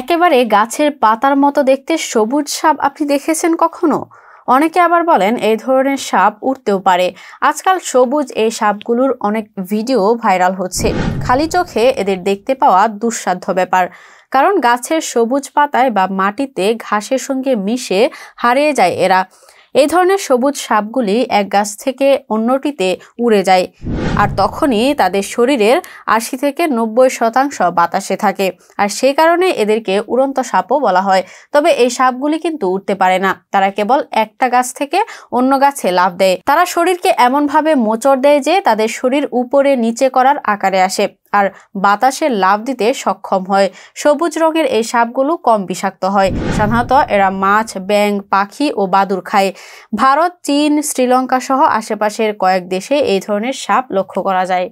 একেবারে গাছের পাতার মতো দেখতে সবুজ সাপ আপনি দেখেছেন কখনো অনেকে আবার বলেন এই ধরনের সাপ উঠতেও পারে আজকাল সবুজ এই সাপগুলোর অনেক ভিডিও ভাইরাল হচ্ছে খালি চোখে এদের দেখতে পাওয়া দুঃসাধ্য ব্যাপার কারণ গাছের সবুজ পাতায় বা মাটিতে ঘাসের সঙ্গে মিশে হারিয়ে যায় এরা এই ধরনের সবুজ সাপগুলি এক গাছ থেকে অন্যটিতে উড়ে যায় আর তখনই তাদের শরীরের আশি থেকে নব্বই শতাংশ বাতাসে থাকে আর সে কারণে এদেরকে উড়ন্ত সাপও বলা হয় তবে এই সাপগুলি কিন্তু উঠতে পারে না তারা কেবল একটা গাছ থেকে অন্য গাছে লাভ দেয় তারা শরীরকে এমনভাবে মোচড় দেয় যে তাদের শরীর উপরে নিচে করার আকারে আসে আর বাতাসে লাভ দিতে সক্ষম হয় সবুজ রঙের এই সাপগুলো কম বিষাক্ত হয় সাধারণত এরা মাছ ব্যাং পাখি ও বাদুর খায় ভারত চীন শ্রীলঙ্কা সহ আশেপাশের কয়েক দেশে এই ধরনের সাপ লক্ষ্য করা যায়